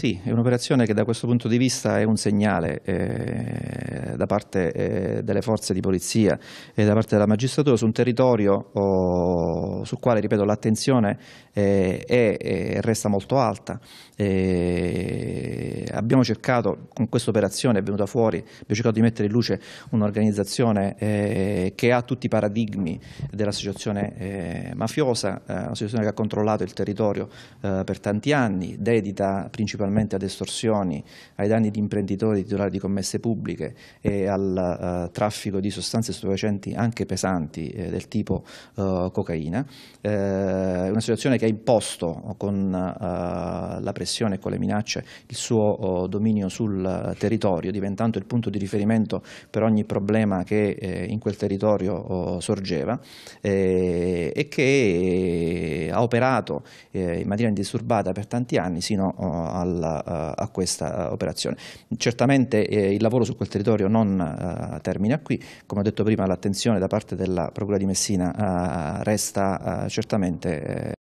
Sì, è un'operazione che da questo punto di vista è un segnale eh, da parte eh, delle forze di polizia e da parte della magistratura su un territorio oh, sul quale, ripeto, l'attenzione eh, è, è, eh, resta molto alta. Eh, abbiamo cercato, con questa operazione è venuta fuori, abbiamo cercato di mettere in luce un'organizzazione eh, che ha tutti i paradigmi dell'associazione eh, mafiosa, eh, un'associazione che ha controllato il territorio eh, per tanti anni, dedita principalmente ad estorsioni, ai danni di imprenditori titolari di commesse pubbliche e al eh, traffico di sostanze stupefacenti anche pesanti eh, del tipo cocaina. È un'associazione che ha imposto con la pressione e con le minacce il suo dominio sul territorio, diventando il punto di riferimento per ogni problema che eh, in quel territorio oh, sorgeva eh, e che eh, ha operato eh, in maniera indisturbata per tanti anni sino oh, alla, eh, a questa operazione. Certamente eh, il lavoro su quel territorio non termina qui, come ho detto prima l'attenzione da parte della Procura di Messina resta certamente